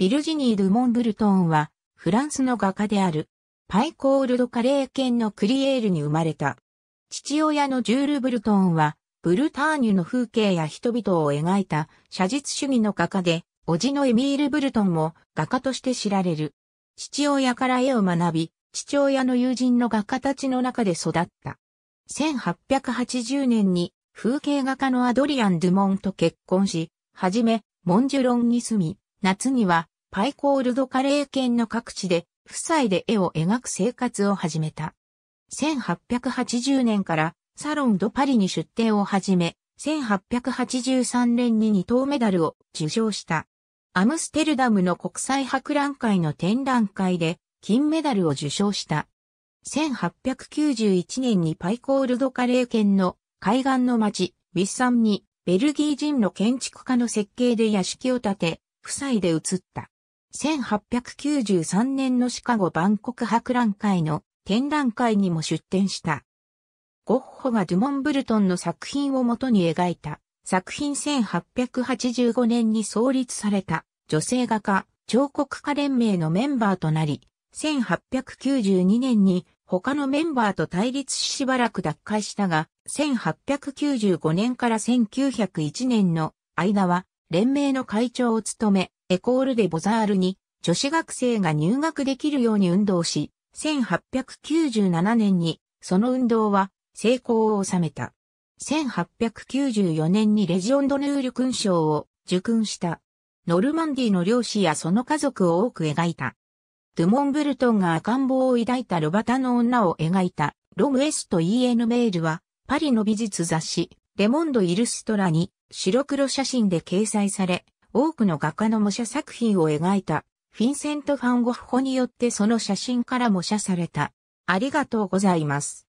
ビルジニー・ドゥ・モンブルトンは、フランスの画家である、パイコール・ド・カレー犬のクリエールに生まれた。父親のジュール・ブルトンは、ブルターニュの風景や人々を描いた写実主義の画家で、叔父のエミール・ブルトンも画家として知られる。父親から絵を学び、父親の友人の画家たちの中で育った。1880年に風景画家のアドリアン・ドゥモンと結婚し、はじめ、モンジュロンに住み、夏にはパイコールドカレー県の各地で、夫妻で絵を描く生活を始めた。1880年からサロンドパリに出展を始め、1883年に2等メダルを受賞した。アムステルダムの国際博覧会の展覧会で金メダルを受賞した。1891年にパイコールドカレー県の海岸の町、ウィッサンにベルギー人の建築家の設計で屋敷を建て、夫妻で移った。1893年のシカゴ万国博覧会の展覧会にも出展した。ゴッホがデュモンブルトンの作品をもとに描いた作品1885年に創立された女性画家彫刻家連盟のメンバーとなり、1892年に他のメンバーと対立ししばらく脱会したが、1895年から1901年の間は連盟の会長を務め、エコールデ・ボザールに女子学生が入学できるように運動し、1897年にその運動は成功を収めた。1894年にレジオンドヌール勲章を受勲した。ノルマンディの漁師やその家族を多く描いた。ドゥモンブルトンが赤ん坊を抱いたロバタの女を描いたロムエスト EN メールはパリの美術雑誌レモンド・イルストラに白黒写真で掲載され多くの画家の模写作品を描いた、フィンセント・ファン・ゴッホによってその写真から模写された。ありがとうございます。